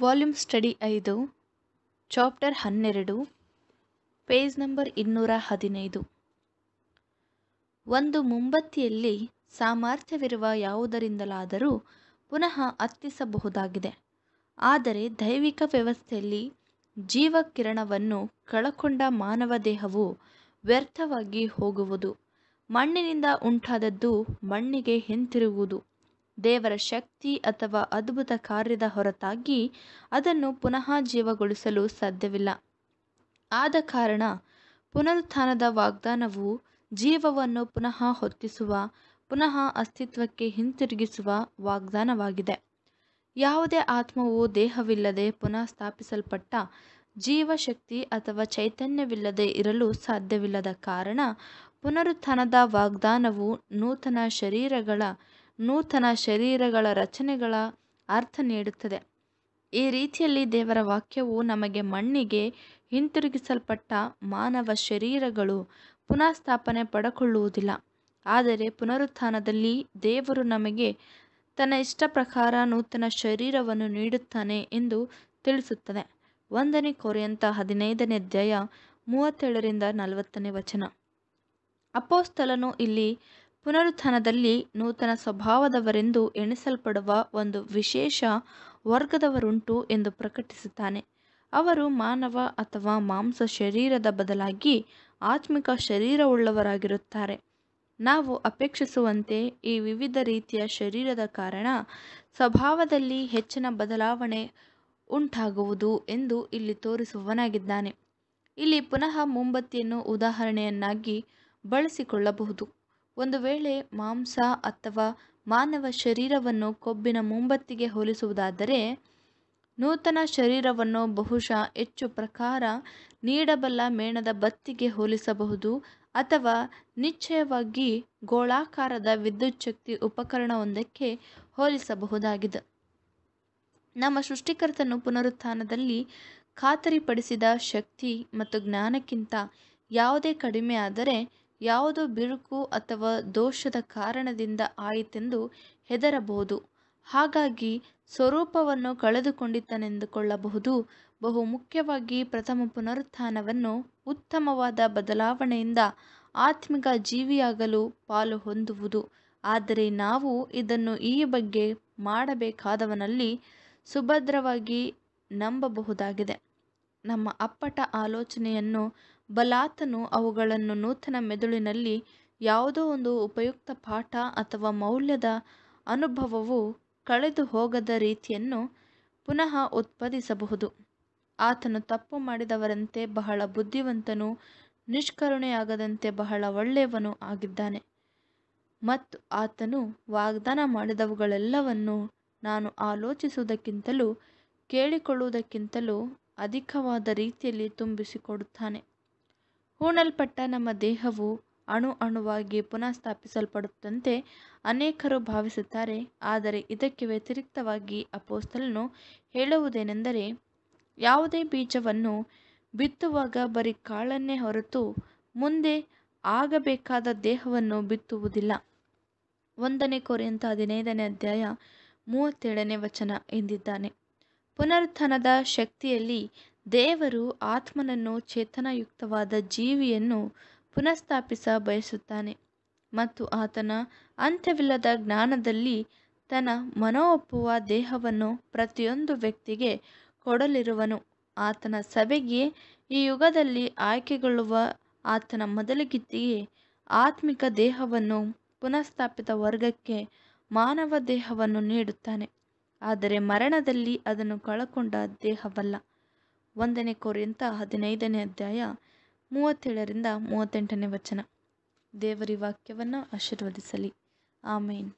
volume study ಐದು chapter ಹನ್ನೆರಡು page number ಇನ್ನೂರ ಹದಿನೈದು ಒಂದು ಮುಂಬತ್ತಿಯಲ್ಲಿ ಸಾಮರ್ಥ್ಯವಿರುವ ಯಾವುದರಿಂದಲಾದರೂ ಪುನಃ ಅತ್ತಿಸಬಹುದಾಗಿದೆ ಆದರೆ ದೈವಿಕ ವ್ಯವಸ್ಥೆಯಲ್ಲಿ ಜೀವಕಿರಣವನ್ನು ಕಳಕೊಂಡ ಮಾನವ ದೇಹವು ವ್ಯರ್ಥವಾಗಿ ಹೋಗುವುದು ಮಣ್ಣಿನಿಂದ ಉಂಟಾದದ್ದು ಮಣ್ಣಿಗೆ ಹಿಂತಿರುಗುವುದು ದೇವರ ಶಕ್ತಿ ಅಥವಾ ಅದ್ಭುತ ಕಾರ್ಯದ ಹೊರತಾಗಿ ಅದನ್ನು ಪುನಃ ಜೀವಗೊಳಿಸಲು ಸಾಧ್ಯವಿಲ್ಲ ಆದ ಕಾರಣ ಪುನರುತ್ಥಾನದ ವಾಗ್ದಾನವು ಜೀವವನ್ನು ಪುನಃ ಹೊತ್ತಿಸುವ ಪುನಃ ಅಸ್ತಿತ್ವಕ್ಕೆ ಹಿಂತಿರುಗಿಸುವ ವಾಗ್ದಾನವಾಗಿದೆ ಯಾವುದೇ ಆತ್ಮವು ದೇಹವಿಲ್ಲದೆ ಪುನಃ ಸ್ಥಾಪಿಸಲ್ಪಟ್ಟ ಜೀವಶಕ್ತಿ ಅಥವಾ ಚೈತನ್ಯವಿಲ್ಲದೆ ಇರಲು ಸಾಧ್ಯವಿಲ್ಲದ ಕಾರಣ ಪುನರುತ್ಥಾನದ ವಾಗ್ದಾನವು ನೂತನ ಶರೀರಗಳ ನೂತನ ಶರೀರಗಳ ರಚನೆಗಳ ಅರ್ಥ ನೀಡುತ್ತದೆ ಈ ರೀತಿಯಲ್ಲಿ ದೇವರ ವಾಕ್ಯವು ನಮಗೆ ಮಣ್ಣಿಗೆ ಹಿಂತಿರುಗಿಸಲ್ಪಟ್ಟ ಮಾನವ ಶರೀರಗಳು ಪುನಃಸ್ಥಾಪನೆ ಪಡಕೊಳ್ಳುವುದಿಲ್ಲ ಆದರೆ ಪುನರುತ್ಥಾನದಲ್ಲಿ ದೇವರು ನಮಗೆ ತನ್ನ ಇಷ್ಟ ಪ್ರಕಾರ ನೂತನ ಶರೀರವನ್ನು ನೀಡುತ್ತಾನೆ ಎಂದು ತಿಳಿಸುತ್ತದೆ ಒಂದನೇ ಕೊರೆಯಂತ ಹದಿನೈದನೇ ಅಧ್ಯಾಯ ಮೂವತ್ತೇಳರಿಂದ ನಲವತ್ತನೇ ವಚನ ಅಪೋಸ್ತಲನು ಇಲ್ಲಿ ಪುನರುತ್ಥಾನದಲ್ಲಿ ನೂತನ ಸ್ವಭಾವದವರೆಂದು ಎಣಿಸಲ್ಪಡುವ ಒಂದು ವಿಶೇಷ ವರ್ಗದವರುಂಟು ಎಂದು ಪ್ರಕಟಿಸುತ್ತಾನೆ ಅವರು ಮಾನವ ಅಥವಾ ಮಾಂಸ ಶರೀರದ ಬದಲಾಗಿ ಆತ್ಮಿಕ ಶರೀರವುಳ್ಳವರಾಗಿರುತ್ತಾರೆ ನಾವು ಅಪೇಕ್ಷಿಸುವಂತೆ ಈ ವಿವಿಧ ರೀತಿಯ ಶರೀರದ ಕಾರಣ ಸ್ವಭಾವದಲ್ಲಿ ಹೆಚ್ಚಿನ ಬದಲಾವಣೆ ಉಂಟಾಗುವುದು ಎಂದು ಇಲ್ಲಿ ತೋರಿಸುವವನಾಗಿದ್ದಾನೆ ಇಲ್ಲಿ ಪುನಃ ಮುಂಬತ್ತಿಯನ್ನು ಉದಾಹರಣೆಯನ್ನಾಗಿ ಬಳಸಿಕೊಳ್ಳಬಹುದು ಒಂದು ವೇಳೆ ಮಾಂಸ ಅಥವಾ ಮಾನವ ಶರೀರವನ್ನು ಕೊಬ್ಬಿನ ಮುಂಬತ್ತಿಗೆ ಹೋಲಿಸುವುದಾದರೆ ನೂತನ ಶರೀರವನ್ನು ಬಹುಶಃ ಹೆಚ್ಚು ಪ್ರಕಾರ ನೀಡಬಲ್ಲ ಮೇಣದ ಬತ್ತಿಗೆ ಹೋಲಿಸಬಹುದು ಅಥವಾ ನಿಶ್ಚಯವಾಗಿ ಗೋಳಾಕಾರದ ವಿದ್ಯುಚ್ಛಕ್ತಿ ಉಪಕರಣವೊಂದಕ್ಕೆ ಹೋಲಿಸಬಹುದಾಗಿದೆ ನಮ್ಮ ಸೃಷ್ಟಿಕರ್ತನು ಪುನರುತ್ಥಾನದಲ್ಲಿ ಖಾತರಿಪಡಿಸಿದ ಶಕ್ತಿ ಮತ್ತು ಜ್ಞಾನಕ್ಕಿಂತ ಯಾವುದೇ ಕಡಿಮೆ ಆದರೆ ಯಾವುದೋ ಬಿರುಕು ಅಥವಾ ದೋಷದ ಕಾರಣದಿಂದ ಆಯಿತೆಂದು ಹೆದರಬಹುದು ಹಾಗಾಗಿ ಸ್ವರೂಪವನ್ನು ಬಹು ಮುಖ್ಯವಾಗಿ ಪ್ರಥಮ ಪುನರುತ್ಥಾನವನ್ನು ಉತ್ತಮವಾದ ಬದಲಾವಣೆಯಿಂದ ಆತ್ಮಿಕ ಜೀವಿಯಾಗಲು ಪಾಲು ಹೊಂದುವುದು ಆದರೆ ನಾವು ಇದನ್ನು ಈ ಬಗ್ಗೆ ಮಾಡಬೇಕಾದವನಲ್ಲಿ ಸುಭದ್ರವಾಗಿ ನಂಬಬಹುದಾಗಿದೆ ನಮ್ಮ ಅಪ್ಪಟ ಆಲೋಚನೆಯನ್ನು ಬಲಾತನು ಅವುಗಳನ್ನು ನೂತನ ಮೆದುಳಿನಲ್ಲಿ ಯಾವುದೋ ಒಂದು ಉಪಯುಕ್ತ ಪಾಠ ಅಥವಾ ಮೌಲ್ಯದ ಅನುಭವವು ಕಳೆದು ಹೋಗದ ರೀತಿಯನ್ನು ಪುನಃ ಉತ್ಪಾದಿಸಬಹುದು ಆತನು ತಪ್ಪು ಮಾಡಿದವರಂತೆ ಬಹಳ ಬುದ್ಧಿವಂತನು ನಿಷ್ಕರುಣೆಯಾಗದಂತೆ ಬಹಳ ಒಳ್ಳೆಯವನು ಆಗಿದ್ದಾನೆ ಮತ್ತು ಆತನು ವಾಗ್ದಾನ ಮಾಡಿದವುಗಳೆಲ್ಲವನ್ನೂ ನಾನು ಆಲೋಚಿಸುವುದಕ್ಕಿಂತಲೂ ಕೇಳಿಕೊಳ್ಳುವುದಕ್ಕಿಂತಲೂ ಅಧಿಕವಾದ ರೀತಿಯಲ್ಲಿ ತುಂಬಿಸಿಕೊಡುತ್ತಾನೆ ಹೂಣಲ್ಪಟ್ಟ ನಮ್ಮ ದೇಹವು ಅಣು ಅಣುವಾಗಿ ಪುನಃಸ್ಥಾಪಿಸಲ್ಪಡುತ್ತಂತೆ ಅನೇಕರು ಭಾವಿಸುತ್ತಾರೆ ಆದರೆ ಇದಕ್ಕೆ ವ್ಯತಿರಿಕ್ತವಾಗಿ ಅಪೋಸ್ತಲನು ಹೇಳುವುದೇನೆಂದರೆ ಯಾವುದೇ ಬೀಜವನ್ನು ಬಿತ್ತುವಾಗ ಬರೀ ಕಾಳನ್ನೇ ಹೊರತು ಮುಂದೆ ಆಗಬೇಕಾದ ದೇಹವನ್ನು ಬಿತ್ತುವುದಿಲ್ಲ ಒಂದನೇ ಕೊರೆಯಂತ ಹದಿನೈದನೇ ಅಧ್ಯಾಯ ಮೂವತ್ತೇಳನೇ ವಚನ ಎಂದಿದ್ದಾನೆ ಪುನರುತ್ಥಾನದ ಶಕ್ತಿಯಲ್ಲಿ ದೇವರು ಆತ್ಮನನ್ನು ಚೇತನಯುಕ್ತವಾದ ಜೀವಿಯನ್ನು ಪುನಃಸ್ಥಾಪಿಸ ಬಯಸುತ್ತಾನೆ ಮತ್ತು ಆತನ ಅಂತ್ಯವಿಲ್ಲದ ಜ್ಞಾನದಲ್ಲಿ ತನ್ನ ಒಪ್ಪುವ ದೇಹವನ್ನು ಪ್ರತಿಯೊಂದು ವ್ಯಕ್ತಿಗೆ ಕೊಡಲಿರುವನು ಆತನ ಸಭೆಗೆ ಈ ಯುಗದಲ್ಲಿ ಆಯ್ಕೆಗೊಳ್ಳುವ ಆತನ ಮೊದಲಿಗಿತ್ತಿಗೆ ಆತ್ಮಿಕ ದೇಹವನ್ನು ಪುನಃಸ್ಥಾಪಿತ ವರ್ಗಕ್ಕೆ ಮಾನವ ದೇಹವನ್ನು ನೀಡುತ್ತಾನೆ ಆದರೆ ಮರಣದಲ್ಲಿ ಅದನ್ನು ಕಳಕೊಂಡ ದೇಹವಲ್ಲ ಒಂದನೇ ಕೋರಿಯಂತ ಹದಿನೈದನೇ ಅಧ್ಯಾಯ ಮೂವತ್ತೇಳರಿಂದ ಮೂವತ್ತೆಂಟನೇ ವಚನ ದೇವರಿ ವಾಕ್ಯವನ್ನು ಆಶೀರ್ವದಿಸಲಿ ಆಮೇನ್